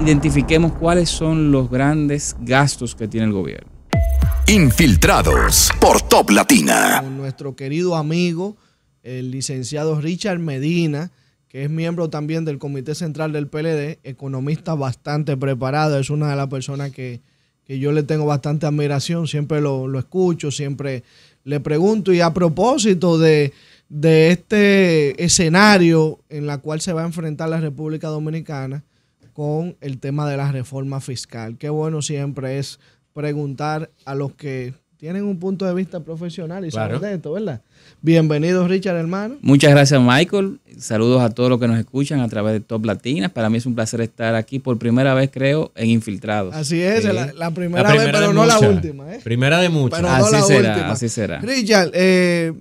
identifiquemos cuáles son los grandes gastos que tiene el gobierno. Infiltrados por Top Latina. Con nuestro querido amigo, el licenciado Richard Medina, que es miembro también del Comité Central del PLD, economista bastante preparado, es una de las personas que, yo le tengo bastante admiración, siempre lo, lo, escucho, siempre le pregunto y a propósito de, de este escenario en la cual se va a enfrentar la República Dominicana, con el tema de la reforma fiscal. Qué bueno siempre es preguntar a los que tienen un punto de vista profesional y saben de esto, ¿verdad? Bienvenidos, Richard, hermano. Muchas gracias, Michael. Saludos a todos los que nos escuchan a través de Top Latinas. Para mí es un placer estar aquí por primera vez, creo, en Infiltrados. Así es, la, primera vez, pero no la última. ¿eh? Primera de muchas. así será, así será. Richard, eh,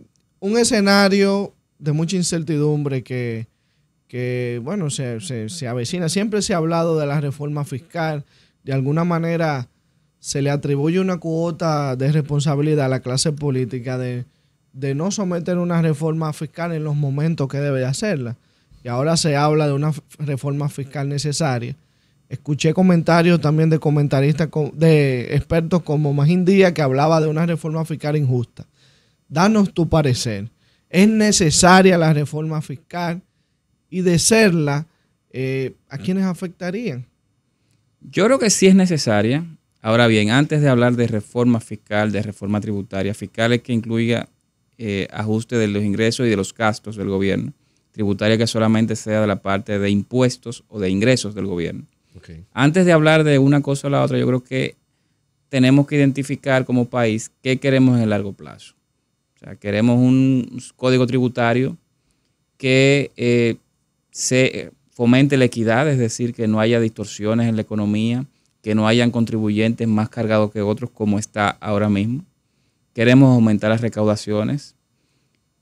un escenario de mucha incertidumbre que que, bueno, se, avecina. Siempre se ha hablado de la reforma fiscal. De alguna manera se le atribuye una cuota de responsabilidad a la clase política de, no someter una reforma fiscal en los momentos que debe hacerla. Y ahora se habla de una reforma fiscal necesaria. Escuché comentarios también de comentaristas, de expertos como Magín día que hablaba de una reforma fiscal injusta. Danos tu parecer. ¿Es necesaria la reforma fiscal? y de serla, eh, ¿a mm. quiénes afectarían? Yo creo que sí es necesaria. Ahora bien, antes de hablar de reforma fiscal, de reforma tributaria, fiscales que incluya eh, ajuste de los ingresos y de los gastos del gobierno, tributaria que solamente sea de la parte de impuestos o de ingresos del gobierno. Antes de hablar de una cosa o la otra, yo creo que tenemos que identificar como país qué queremos en el largo plazo. O sea, queremos un código tributario que eh, se eh, fomente la equidad, es decir, que no haya distorsiones en la economía, que no hayan contribuyentes más cargados que otros como está ahora mismo. Queremos aumentar las recaudaciones,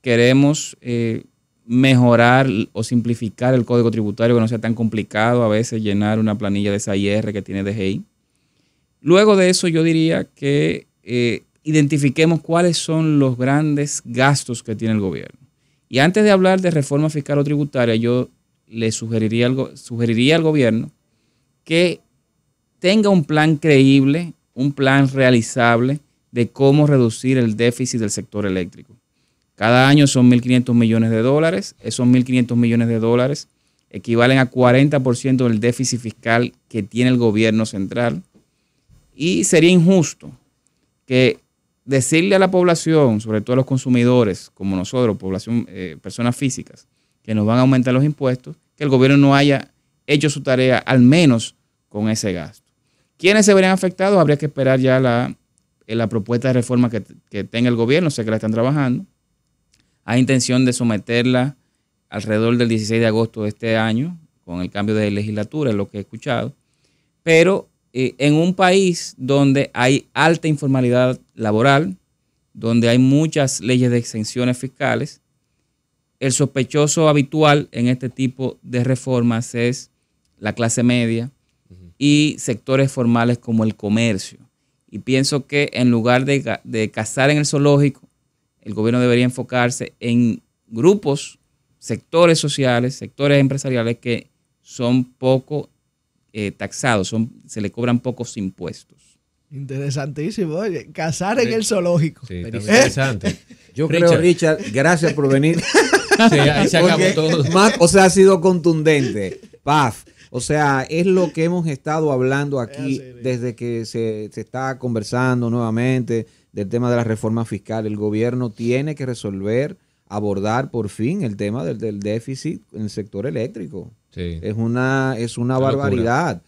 queremos eh, mejorar o simplificar el código tributario que no sea tan complicado a veces llenar una planilla de esa IR que tiene DGI. Luego de eso yo diría que eh, identifiquemos cuáles son los grandes gastos que tiene el gobierno. Y antes de hablar de reforma fiscal o tributaria, yo le sugeriría, sugeriría al gobierno que tenga un plan creíble, un plan realizable de cómo reducir el déficit del sector eléctrico. Cada año son 1.500 millones de dólares. Esos 1.500 millones de dólares equivalen a 40% del déficit fiscal que tiene el gobierno central. Y sería injusto que decirle a la población, sobre todo a los consumidores, como nosotros, población, eh, personas físicas, que nos van a aumentar los impuestos, que el gobierno no haya hecho su tarea, al menos con ese gasto. ¿Quiénes se verían afectados? Habría que esperar ya la, eh, propuesta de reforma que, tenga el gobierno, sé que la están trabajando. Hay intención de someterla alrededor del 16 de agosto de este año, con el cambio de legislatura, es lo que he escuchado. Pero eh, en un país donde hay alta informalidad laboral, donde hay muchas leyes de exenciones fiscales, el sospechoso habitual en este tipo de reformas es la clase media y sectores formales como el comercio. Y pienso que en lugar de, cazar en el zoológico, el gobierno debería enfocarse en grupos, sectores sociales, sectores empresariales que son poco eh, taxados, son, se le cobran pocos impuestos. Interesantísimo, oye, cazar en el zoológico. interesante. Yo creo, Richard, gracias por venir. o sea, ha sido contundente. Paz. O sea, es lo que hemos estado hablando aquí desde que se, está conversando nuevamente del tema de la reforma fiscal. El gobierno tiene que resolver, abordar por fin el tema del, déficit en el sector eléctrico. Es una, es una barbaridad.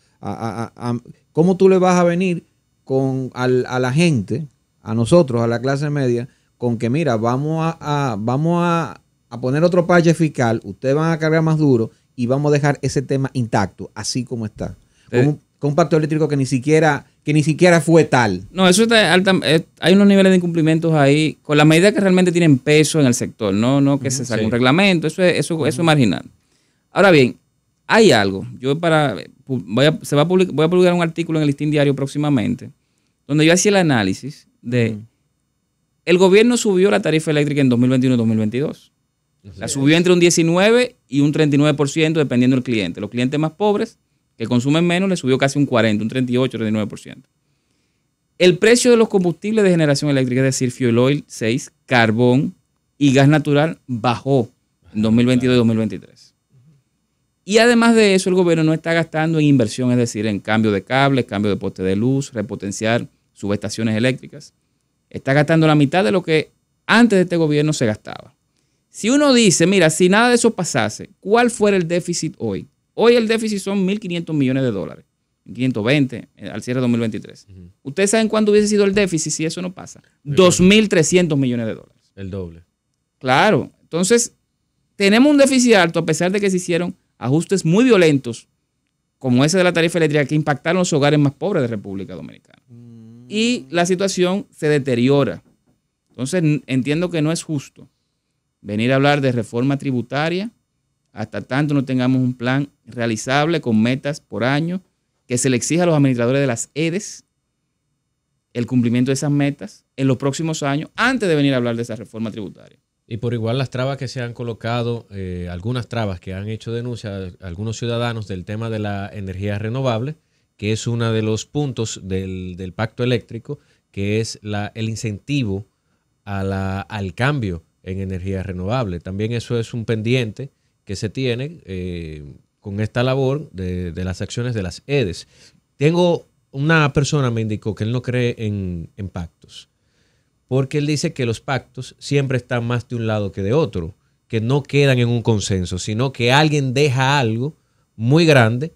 ¿Cómo tú le vas a venir con, a la gente, a nosotros, a la clase media, con que, mira, vamos a, vamos a a poner otro parche fiscal, ustedes van a cargar más duro y vamos a dejar ese tema intacto, así como está. Con, un, pacto eléctrico que ni siquiera que ni siquiera fue tal. No, eso está eh, hay unos niveles de incumplimientos ahí con las medidas que realmente tienen peso en el sector, no no que se saque un reglamento, eso es, eso, es marginal. Ahora bien, hay algo. Yo para voy a, se publicar, un artículo en el listín diario próximamente donde yo hacía el análisis de el gobierno subió la tarifa eléctrica en 2021 2022. La subió entre un 19 y un 39% dependiendo del cliente. Los clientes más pobres, que consumen menos, le subió casi un 40, un 38, 39%. El precio de los combustibles de generación eléctrica, es decir, fuel oil 6, carbón y gas natural, bajó en 2022 y 2023. Y además de eso, el gobierno no está gastando en inversión, es decir, en cambio de cables, cambio de poste de luz, repotenciar subestaciones eléctricas. Está gastando la mitad de lo que antes de este gobierno se gastaba. Si uno dice, mira, si nada de eso pasase, ¿cuál fuera el déficit hoy? Hoy el déficit son 1.500 millones de dólares, 520 eh, al cierre de 2023. ¿Ustedes saben cuándo hubiese sido el déficit si eso no pasa? 2.300 millones de dólares. El doble. Claro. Entonces, tenemos un déficit alto a pesar de que se hicieron ajustes muy violentos, como ese de la tarifa eléctrica, que impactaron los hogares más pobres de República Dominicana. Mm. Y la situación se deteriora. Entonces, entiendo que no es justo venir a hablar de reforma tributaria hasta tanto no tengamos un plan realizable con metas por año, que se le exija a los administradores de las EDES el cumplimiento de esas metas en los próximos años antes de venir a hablar de esa reforma tributaria. Y por igual las trabas que se han colocado, eh, algunas trabas que han hecho denuncia algunos ciudadanos del tema de la energía renovable, que es uno de los puntos del, pacto eléctrico, que es el incentivo al cambio en energía renovable. También eso es un pendiente que se tiene eh, con esta labor de, las acciones de las EDES. Tengo una persona me indicó que él no cree en, en pactos, porque él dice que los pactos siempre están más de un lado que de otro, que no quedan en un consenso, sino que alguien deja algo muy grande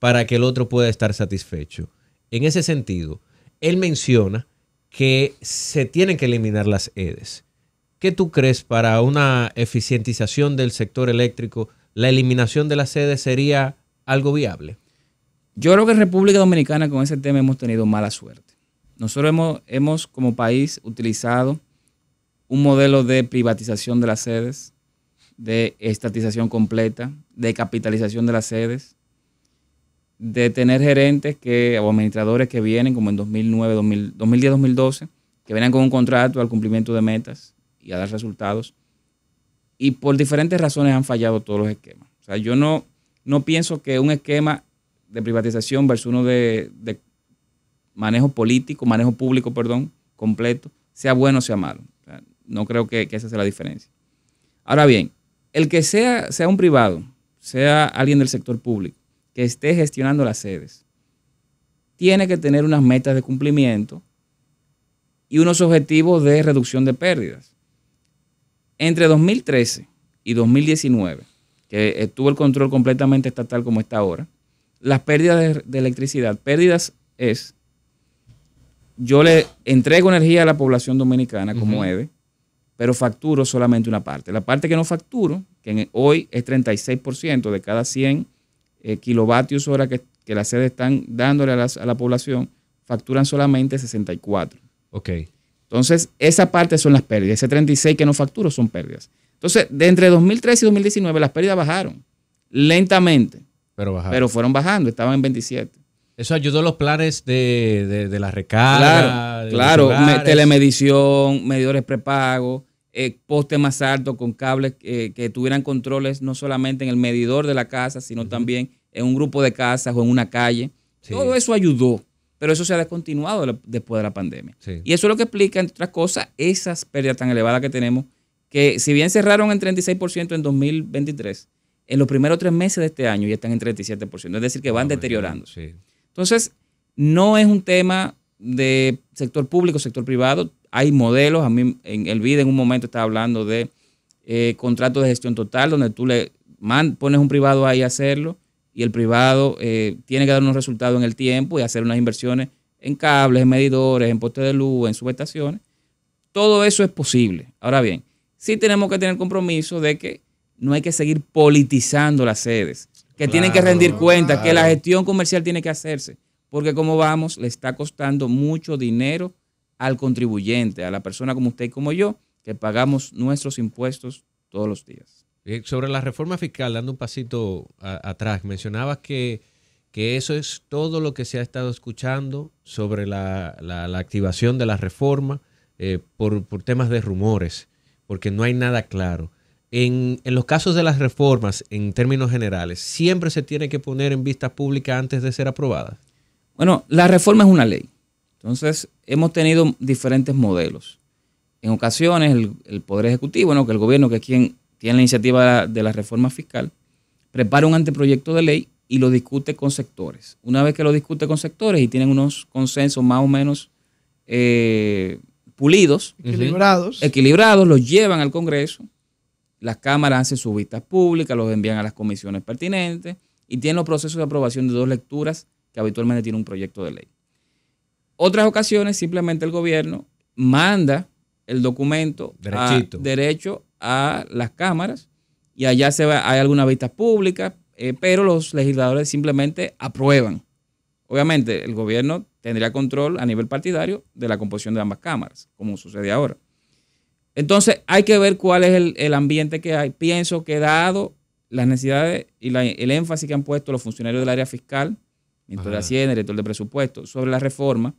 para que el otro pueda estar satisfecho. En ese sentido, él menciona que se tienen que eliminar las EDES. ¿Qué tú crees para una eficientización del sector eléctrico? ¿La eliminación de las sedes sería algo viable? Yo creo que en República Dominicana con ese tema hemos tenido mala suerte. Nosotros hemos, como país utilizado un modelo de privatización de las sedes, de estatización completa, de capitalización de las sedes, de tener gerentes que, o administradores que vienen como en 2009, 2010, 2012, que vienen con un contrato al cumplimiento de metas, y a dar resultados. Y por diferentes razones han fallado todos los esquemas. O sea, yo no, no pienso que un esquema de privatización versus uno de, manejo político, manejo público, perdón, completo, sea bueno o sea malo. no creo que, que, esa sea la diferencia. Ahora bien, el que sea, sea un privado, sea alguien del sector público, que esté gestionando las sedes, tiene que tener unas metas de cumplimiento y unos objetivos de reducción de pérdidas. Entre 2013 y 2019, que tuvo el control completamente estatal como está ahora, las pérdidas de, electricidad, pérdidas es, yo le entrego energía a la población dominicana como EDE, pero facturo solamente una parte. La parte que no facturo, que e, hoy es 36% de cada 100 eh, kilovatios hora que, las sedes están dándole a, a, la población, facturan solamente 64. Ok. Entonces, esa parte son las pérdidas. Ese 36 que no facturo son pérdidas. Entonces, de entre 2013 y 2019 las pérdidas bajaron lentamente. Pero bajaron. Pero fueron bajando, estaban en 27. Eso ayudó a los planes de, la recarga. Claro, claro. telemedición, medidores prepago eh, poste más alto con cables eh, que tuvieran controles no solamente en el medidor de la casa, sino también en un grupo de casas o en una calle. Todo eso ayudó pero eso se ha descontinuado después de la pandemia. Y eso es lo que explica, entre otras cosas, esas pérdidas tan elevadas que tenemos, que si bien cerraron en 36% en 2023, en los primeros tres meses de este año ya están en 37%, es decir, que van deteriorando. Entonces, no es un tema de sector público, sector privado, hay modelos, a mí en el BID e en un momento estaba hablando de eh, contratos de gestión total, donde tú le pones un privado ahí a hacerlo y el privado eh, tiene que dar unos resultados en el tiempo y hacer unas inversiones en cables, en medidores, en postes de luz, en subestaciones. Todo eso es posible. Ahora bien, sí tenemos que tener compromiso de que no hay que seguir politizando las sedes, que tienen que rendir cuentas, que la gestión comercial tiene que hacerse, porque como vamos, le está costando mucho dinero al contribuyente, a la persona como usted y como yo, que pagamos nuestros impuestos todos los días. Eh, sobre la reforma fiscal, dando un pasito atrás, mencionabas que, eso es todo lo que se ha estado escuchando sobre la, activación de la reforma eh, por, temas de rumores, porque no hay nada claro. En, los casos de las reformas, en términos generales, ¿siempre se tiene que poner en vista pública antes de ser aprobada? Bueno, la reforma es una ley. Entonces, hemos tenido diferentes modelos. En ocasiones, el, Poder Ejecutivo, no que el gobierno, que es quien tiene la iniciativa de la reforma fiscal, prepara un anteproyecto de ley y lo discute con sectores. Una vez que lo discute con sectores y tienen unos consensos más o menos eh, pulidos, equilibrados. equilibrados, los llevan al Congreso, las cámaras hacen sus vistas públicas, los envían a las comisiones pertinentes y tienen los procesos de aprobación de dos lecturas que habitualmente tiene un proyecto de ley. Otras ocasiones simplemente el gobierno manda el documento a, derecho a las cámaras y allá se va, hay alguna vista pública, eh, pero los legisladores simplemente aprueban. Obviamente, el gobierno tendría control a nivel partidario de la composición de ambas cámaras, como sucede ahora. Entonces, hay que ver cuál es el, ambiente que hay. Pienso que dado las necesidades y el énfasis que han puesto los funcionarios del área fiscal, director de Hacienda, director de presupuesto, sobre la reforma,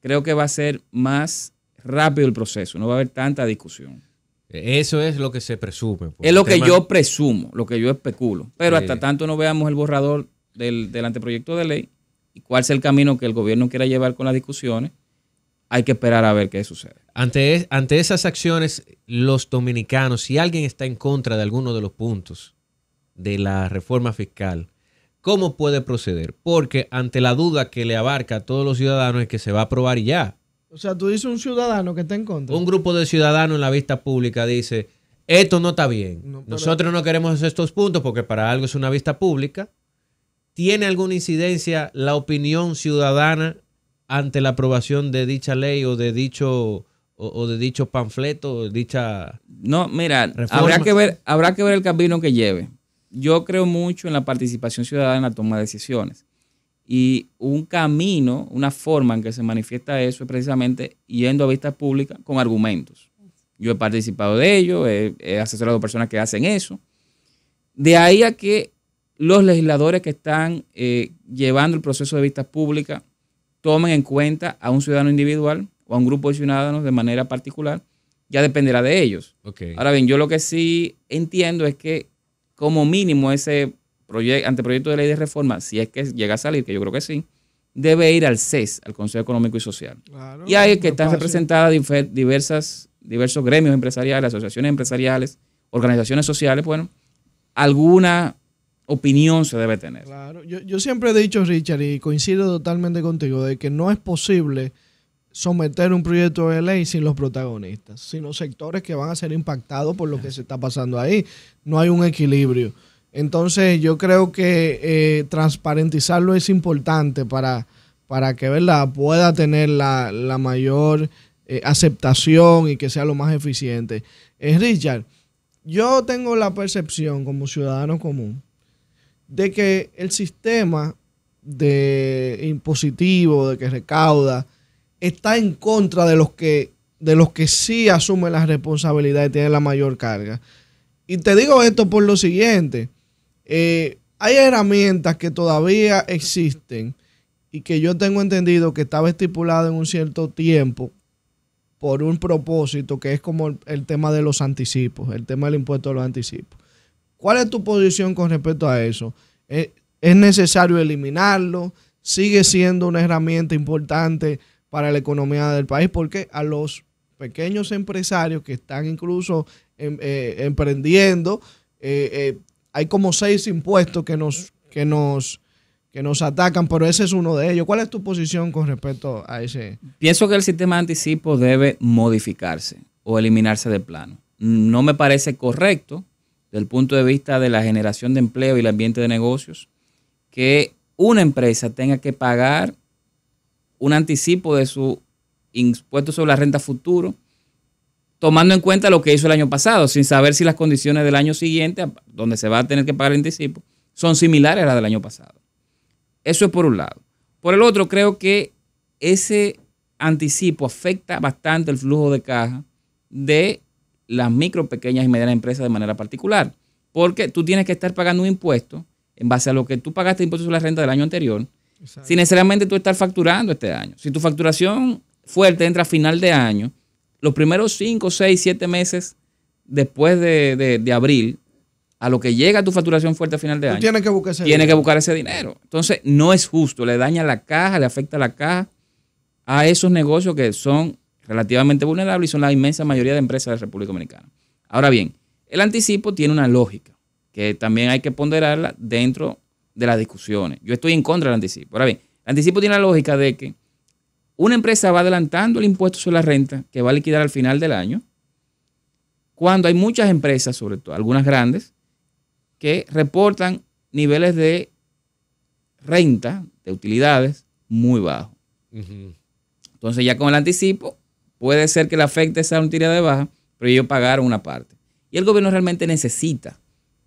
creo que va a ser más rápido el proceso, no va a haber tanta discusión. Eso es lo que se presume. Pues, es lo que yo presumo, lo que yo especulo. Pero hasta tanto no veamos el borrador del, anteproyecto de ley y cuál es el camino que el gobierno quiera llevar con las discusiones, hay que esperar a ver qué sucede. Ante, ante esas acciones, los dominicanos, si alguien está en contra de alguno de los puntos de la reforma fiscal, ¿cómo puede proceder? Porque ante la duda que le abarca a todos los ciudadanos es que se va a aprobar ya. O sea, tú dices un ciudadano que está en contra. Un grupo de ciudadanos en la vista pública dice, esto no está bien. Nosotros no queremos estos puntos porque para algo es una vista pública. ¿Tiene alguna incidencia la opinión ciudadana ante la aprobación de dicha ley o de dicho o, de dicho panfleto, dicha No, mira, habrá que ver habrá que ver el camino que lleve. Yo creo mucho en la participación ciudadana en la toma de decisiones. Y un camino, una forma en que se manifiesta eso es precisamente yendo a vistas públicas con argumentos. Yo he participado de ello, he, asesorado a personas que hacen eso. De ahí a que los legisladores que están eh, llevando el proceso de vistas públicas tomen en cuenta a un ciudadano individual o a un grupo de ciudadanos de manera particular, ya dependerá de ellos. Ahora bien, yo lo que sí entiendo es que como mínimo ese anteproyecto de ley de reforma, si es que llega a salir, que yo creo que sí, debe ir al CES, al Consejo Económico y Social. y ahí que están representadas diversas, diversos gremios empresariales, asociaciones empresariales, organizaciones sociales, bueno, alguna opinión se debe tener. yo, yo siempre he dicho, Richard, y coincido totalmente contigo, de que no es posible someter un proyecto de ley sin los protagonistas, sin los sectores que van a ser impactados por lo que se está pasando ahí. No hay un equilibrio. Entonces yo creo que eh, transparentizarlo es importante para, que ¿verdad? pueda tener la, mayor eh, aceptación y que sea lo más eficiente. Es eh, Richard, yo tengo la percepción como ciudadano común de que el sistema de impositivo, de que recauda, está en contra de los que, de los que sí asumen la responsabilidad y tienen la mayor carga. Y te digo esto por lo siguiente. Eh, hay herramientas que todavía existen y que yo tengo entendido que estaba estipulado en un cierto tiempo por un propósito que es como el, tema de los anticipos, el tema del impuesto de los anticipos. ¿Cuál es tu posición con respecto a eso? Eh, ¿Es, necesario eliminarlo? ¿Sigue siendo una herramienta importante para la economía del país? Porque a los pequeños empresarios que están incluso em, eh, emprendiendo, eh, eh, hay como seis impuestos que nos, que nos, que nos atacan, pero ese es uno de ellos. ¿Cuál es tu posición con respecto a ese? Pienso que el sistema de anticipo debe modificarse o eliminarse de plano. No me parece correcto desde el punto de vista de la generación de empleo y el ambiente de negocios que una empresa tenga que pagar un anticipo de su impuesto sobre la renta futuro tomando en cuenta lo que hizo el año pasado, sin saber si las condiciones del año siguiente, donde se va a tener que pagar el anticipo, son similares a las del año pasado. Eso es por un lado. Por el otro, creo que ese anticipo afecta bastante el flujo de caja de las micro, pequeñas y medianas empresas de manera particular, porque tú tienes que estar pagando un impuesto en base a lo que tú pagaste impuestos sobre la renta del año anterior, sin necesariamente tú estar facturando este año. Si tu facturación fuerte entra a final de año, los primeros 5, 6, 7 meses después de, abril, a lo que llega tu facturación fuerte a final de año, que buscar ese, tiene Que buscar ese dinero. Entonces, no es justo, le daña la caja, le afecta la caja a esos negocios que son relativamente vulnerables y son la inmensa mayoría de empresas de la República Dominicana. Ahora bien, el anticipo tiene una lógica que también hay que ponderarla dentro de las discusiones. Yo estoy en contra del anticipo. Ahora bien, el anticipo tiene la lógica de que una empresa va adelantando el impuesto sobre la renta que va a liquidar al final del año, cuando hay muchas empresas, sobre todo algunas grandes, que reportan niveles de renta, de utilidades, muy bajos. Entonces ya con el anticipo puede ser que le afecte esa utilidad de baja, pero ellos pagaron una parte. Y el gobierno realmente necesita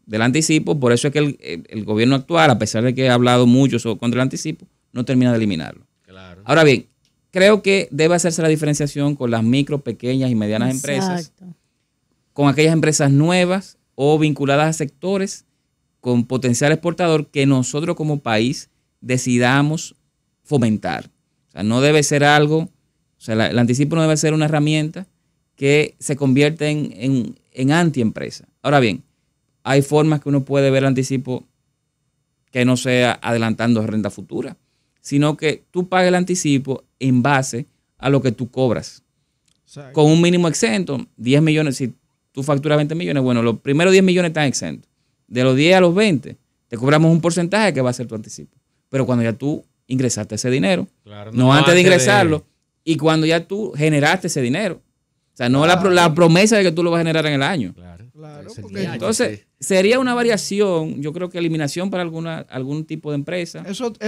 del anticipo, por eso es que el, gobierno actual, a pesar de que ha hablado mucho sobre, contra el anticipo, no termina de eliminarlo. Ahora bien, creo que debe hacerse la diferenciación con las micro, pequeñas y medianas empresas, con aquellas empresas nuevas o vinculadas a sectores con potencial exportador que nosotros como país decidamos fomentar. O sea, no debe ser algo, o sea, el anticipo no debe ser una herramienta que se convierte en, en, en antiempresa. Ahora bien, hay formas que uno puede ver el anticipo que no sea adelantando renta futura sino que tú pagues el anticipo en base a lo que tú cobras. Con un mínimo exento, 10 millones, si tú facturas 20 millones, bueno, los primeros 10 millones están exentos. De los 10 a los 20, te cobramos un porcentaje que va a ser tu anticipo. Pero cuando ya tú ingresaste ese dinero, no, antes de ingresarlo, y cuando ya tú generaste ese dinero. O sea, no la, la, promesa de que tú lo vas a generar en el año entonces sería una variación, yo creo que eliminación para alguna, algún tipo de empresa,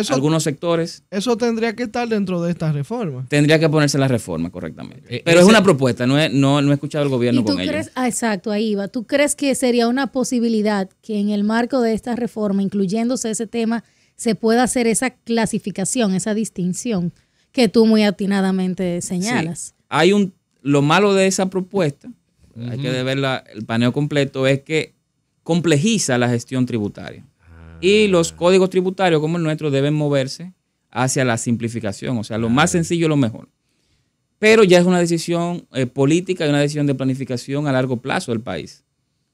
algunos sectores. Eso tendría que estar dentro de esta reforma. Tendría que ponerse la reforma correctamente. Eh, Pero es una propuesta, no he, no, he escuchado el gobierno con crees, ah, exacto, ahí va. ¿Tú crees que sería una posibilidad que en el marco de esta reforma, incluyéndose ese tema, se pueda hacer esa clasificación, esa distinción que tú muy atinadamente señalas? Hay un lo malo de esa propuesta hay que verla, el paneo completo, es que complejiza la gestión tributaria. Y ah. los códigos tributarios como el nuestro deben moverse hacia la simplificación, o sea, lo más sencillo, lo mejor. Pero ya es una decisión eh, política y una decisión de planificación a largo plazo del país.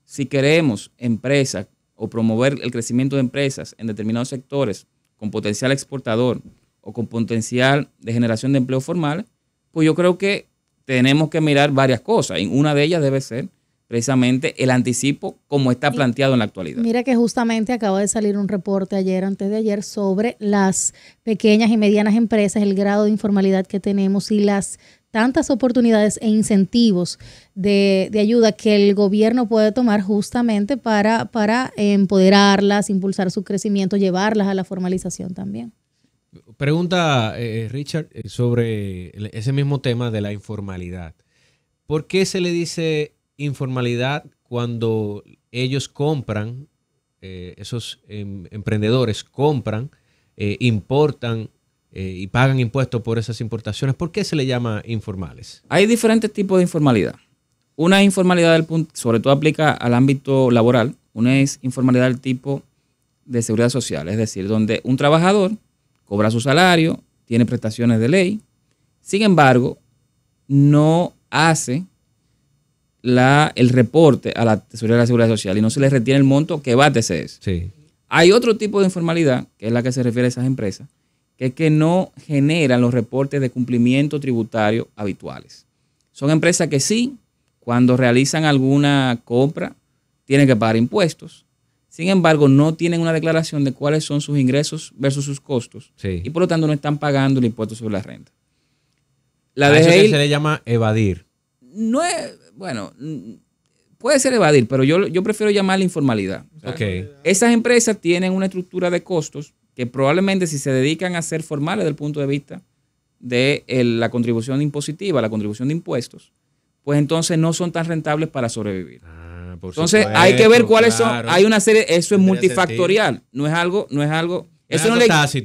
Si queremos empresas o promover el crecimiento de empresas en determinados sectores con potencial exportador o con potencial de generación de empleo formal, pues yo creo que tenemos que mirar varias cosas. Y una de ellas debe ser precisamente el anticipo como está planteado en la actualidad. Mira que justamente acaba de salir un reporte ayer, antes de ayer, sobre las pequeñas y medianas empresas, el grado de informalidad que tenemos y las tantas oportunidades e incentivos de, de, ayuda que el gobierno puede tomar justamente para, para empoderarlas, impulsar su crecimiento, llevarlas a la formalización también. Pregunta, eh, eh, Richard, eh, sobre ese mismo tema de la informalidad. ¿Por qué se le dice informalidad cuando ellos compran, esos em, emprendedores compran, importan y pagan impuestos por esas importaciones? ¿Por qué se le llama informales? Hay diferentes tipos de informalidad. Una informalidad sobre todo aplica al ámbito laboral. Una es informalidad del tipo de seguridad social, es decir, donde un trabajador cobra su salario, tiene prestaciones de ley. Sin embargo, no hace la, el reporte a la Tesorería de la Seguridad Social y no se le retiene el monto que va a Hay otro tipo de informalidad, que es la que se refiere a esas empresas, que es que no generan los reportes de cumplimiento tributario habituales. Son empresas que sí, cuando realizan alguna compra, tienen que pagar impuestos, sin embargo, no tienen una declaración de cuáles son sus ingresos versus sus costos. Y por lo tanto no están pagando el impuesto sobre la renta. La a eso se le llama evadir. No es, bueno, puede ser evadir, pero yo, yo prefiero llamarle informalidad. Okay. Esas empresas tienen una estructura de costos que probablemente si se dedican a ser formales desde el punto de vista de la contribución impositiva, la contribución de impuestos, pues entonces no son tan rentables para sobrevivir. Ah. Entonces hay que ver cuáles son. Hay una serie, eso es multifactorial. No es algo, no es algo. eso no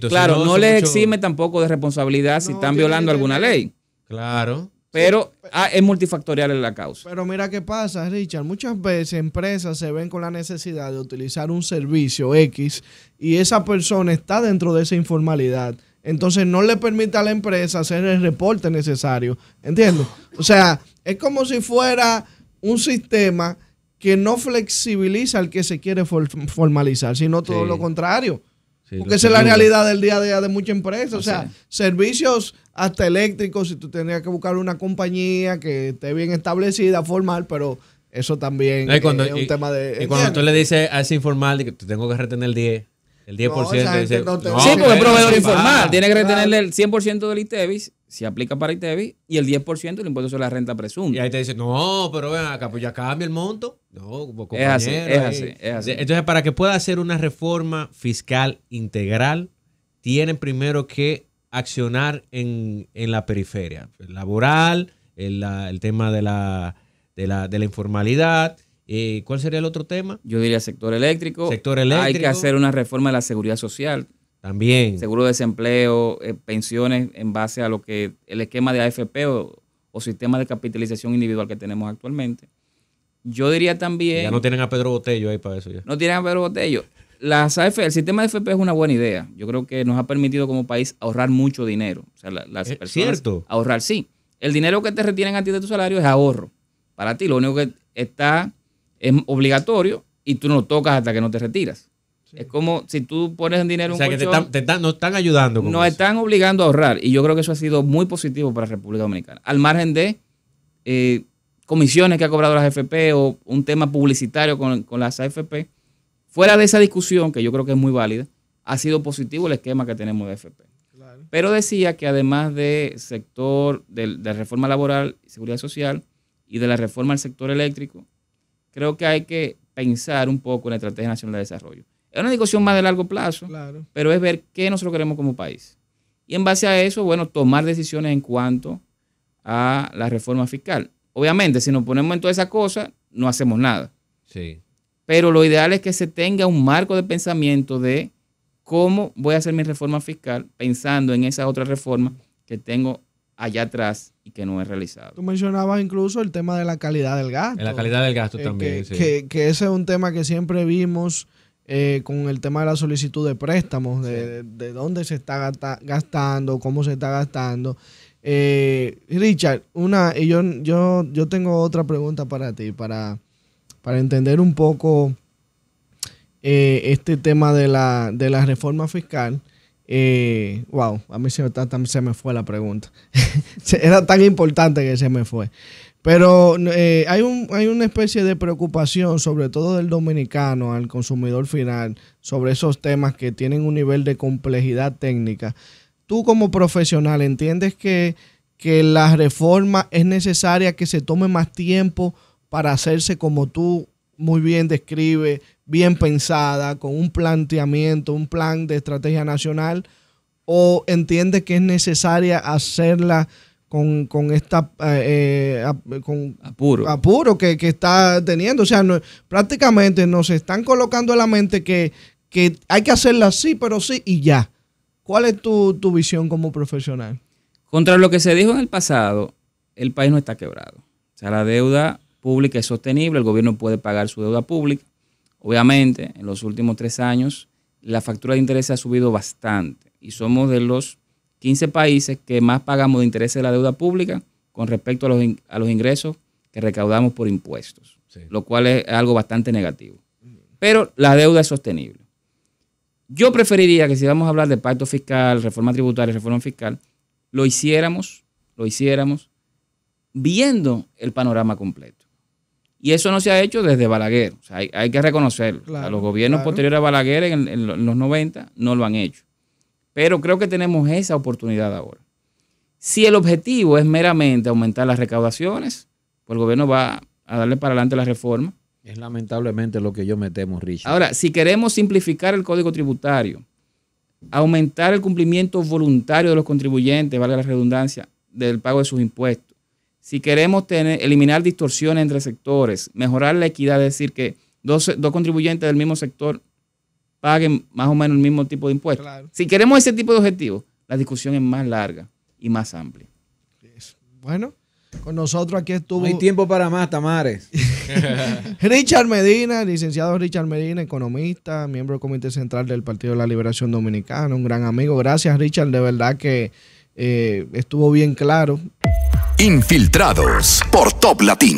claro, no les exime tampoco de responsabilidad si están violando alguna ley. Claro. Pero ah, es multifactorial en la causa. Pero mira qué pasa, Richard. Muchas veces empresas se ven con la necesidad de utilizar un servicio X y esa persona está dentro de esa informalidad. Entonces no le permite a la empresa hacer el reporte necesario. ¿Entiendes? O sea, es como si fuera un sistema que no flexibiliza al que se quiere formalizar, sino todo lo contrario. porque esa es la realidad del día a día de muchas empresas. O, sea, servicios hasta eléctricos, si tú tenías que buscar una compañía que esté bien establecida, formal, pero eso también es un tema de... Y cuando tú le dices a ese informal que que tengo que retener el 10, el 10% dice, sí, porque es proveedor informal, ah, tiene que retenerle el 100% del ITEVIS si aplica para ITEVI y el 10% del impuesto sobre la renta presunta. Y ahí te dicen, no, pero ven acá, pues ya cambia el monto. No, es así, es así, Entonces, para que pueda hacer una reforma fiscal integral, tienen primero que accionar en, en la periferia, laboral, el, el tema de la, de la, de la informalidad. Eh, ¿Cuál sería el otro tema? Yo diría sector eléctrico. Sector eléctrico. Hay que hacer una reforma de la seguridad social. También. Seguro de desempleo, eh, pensiones en base a lo que el esquema de AFP o, sistema de capitalización individual que tenemos actualmente. Yo diría también. Ya no tienen a Pedro Botello ahí para eso. Ya. No tienen a Pedro Botello. Las AF, el sistema de AFP es una buena idea. Yo creo que nos ha permitido como país ahorrar mucho dinero. O sea, ¿Es cierto. Ahorrar, sí. El dinero que te retienen a ti de tu salario es ahorro. Para ti, lo único que está es obligatorio y tú no lo tocas hasta que no te retiras. Es como si tú pones en dinero o sea, que están, nos están ayudando. Con nos están obligando a ahorrar. Y yo creo que eso ha sido muy positivo para la República Dominicana. Al margen de eh, comisiones que ha cobrado las AFP o un tema publicitario con, con las AFP. Fuera de esa discusión, que yo creo que es muy válida, ha sido positivo el esquema que tenemos de AFP. Pero decía que además de sector de, de reforma laboral y seguridad social y de la reforma al sector eléctrico, creo que hay que pensar un poco en la Estrategia Nacional de Desarrollo. Es una discusión más de largo plazo, pero es ver qué nosotros queremos como país. Y en base a eso, bueno, tomar decisiones en cuanto a la reforma fiscal. Obviamente, si nos ponemos en toda esa cosa, no hacemos nada. Sí. Pero lo ideal es que se tenga un marco de pensamiento de cómo voy a hacer mi reforma fiscal pensando en esa otra reforma que tengo allá atrás y que no he realizado. Tú mencionabas incluso el tema de la calidad del gasto. En la calidad del gasto eh, también. que, ese es un tema que siempre vimos eh, con el tema de la solicitud de préstamos, de, dónde se está gastando, cómo se está gastando. Eh, Richard, una, yo, yo, yo tengo otra pregunta para ti, para, para entender un poco eh, este tema de la, reforma fiscal. wow, a mí se, se, me fue la pregunta. Era tan importante que se me fue. Pero eh, hay, un, hay una especie de preocupación, sobre todo del dominicano, al consumidor final, sobre esos temas que tienen un nivel de complejidad técnica. Tú como profesional, ¿entiendes que, la reforma es necesaria, que se tome más tiempo para hacerse como tú muy bien describe, bien pensada, con un planteamiento, un plan de estrategia nacional? ¿O entiendes que es necesaria hacerla? con, con esta eh, eh, con apuro, apuro que, está teniendo. O sea, prácticamente nos están colocando a la mente que, hay que hacerla así, pero sí y ya. ¿Cuál es tu, tu visión como profesional? Contra lo que se dijo en el pasado, el país no está quebrado. O sea, la deuda pública es sostenible, el gobierno puede pagar su deuda pública. Obviamente, en los últimos tres años, la factura de interés ha subido bastante y somos de los 15 países que más pagamos de interés de la deuda pública con respecto a los, a los ingresos que recaudamos por impuestos, lo cual es algo bastante negativo. Pero la deuda es sostenible. Yo preferiría que si vamos a hablar de pacto fiscal, reforma tributaria, reforma fiscal, lo hiciéramos, lo hiciéramos viendo el panorama completo. Y eso no se ha hecho desde Balaguer. hay, que reconocerlo. los gobiernos posteriores a Balaguer en, en, los 90 no lo han hecho. Pero creo que tenemos esa oportunidad ahora. Si el objetivo es meramente aumentar las recaudaciones, pues el gobierno va a darle para adelante la reforma. Es lamentablemente lo que yo metemos, temo, Richard. Ahora, si queremos simplificar el código tributario, aumentar el cumplimiento voluntario de los contribuyentes, vale la redundancia, del pago de sus impuestos, si queremos tener, eliminar distorsiones entre sectores, mejorar la equidad, es decir, que dos contribuyentes del mismo sector paguen más o menos el mismo tipo de impuestos. Si queremos ese tipo de objetivos, la discusión es más larga y más amplia. Bueno, con nosotros aquí estuvo. No hay tiempo para más, Tamares. Richard Medina, licenciado Richard Medina, economista, miembro del Comité Central del Partido de la Liberación Dominicana, un gran amigo. Gracias, Richard, de verdad que eh, estuvo bien claro. Infiltrados por Top Latina.